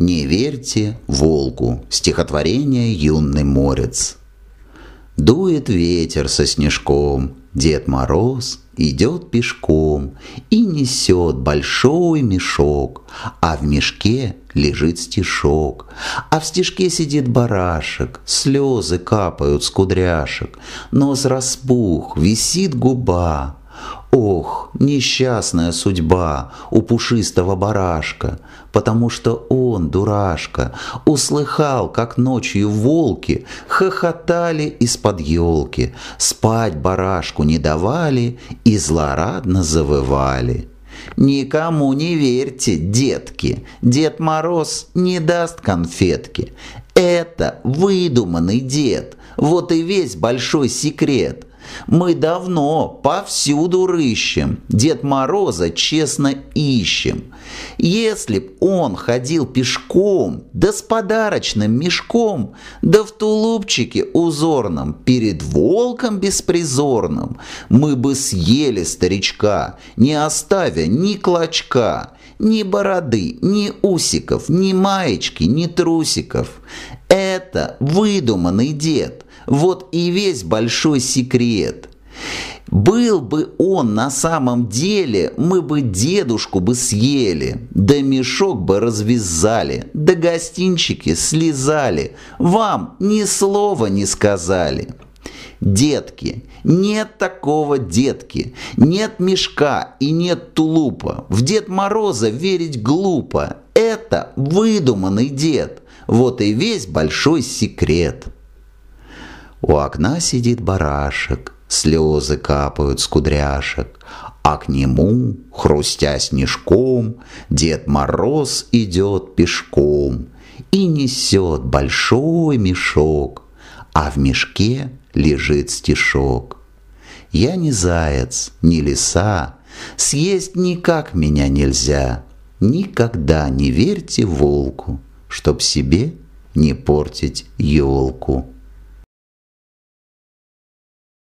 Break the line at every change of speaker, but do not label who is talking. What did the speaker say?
«Не верьте волку» стихотворение «Юный морец». Дует ветер со снежком, Дед Мороз идет пешком и несет большой мешок, а в мешке лежит стишок, а в стишке сидит барашек, слезы капают с кудряшек, нос распух, висит губа, Ох, несчастная судьба у пушистого барашка, потому что он, дурашка, услыхал, как ночью волки хохотали из-под елки, спать барашку не давали и злорадно завывали. Никому не верьте, детки, Дед Мороз не даст конфетки. Это выдуманный дед, вот и весь большой секрет. Мы давно повсюду рыщем, Дед Мороза честно ищем. Если б он ходил пешком, да с подарочным мешком, да в тулупчике узорном, перед волком беспризорным, мы бы съели старичка, не оставя ни клочка, ни бороды, ни усиков, ни маечки, ни трусиков. Это выдуманный дед. Вот и весь большой секрет. Был бы он на самом деле, мы бы дедушку бы съели, да мешок бы развязали, да гостинчики слезали, вам ни слова не сказали». Детки. Нет такого детки. Нет мешка и нет тулупа. В Дед Мороза верить глупо. Это выдуманный дед. Вот и весь большой секрет. У окна сидит барашек, слезы капают с кудряшек, а к нему, хрустя снежком, Дед Мороз идет пешком и несет большой мешок — а в мешке лежит стишок. Я не заяц, не лиса, съесть никак меня нельзя. Никогда не верьте волку, чтоб себе не портить елку.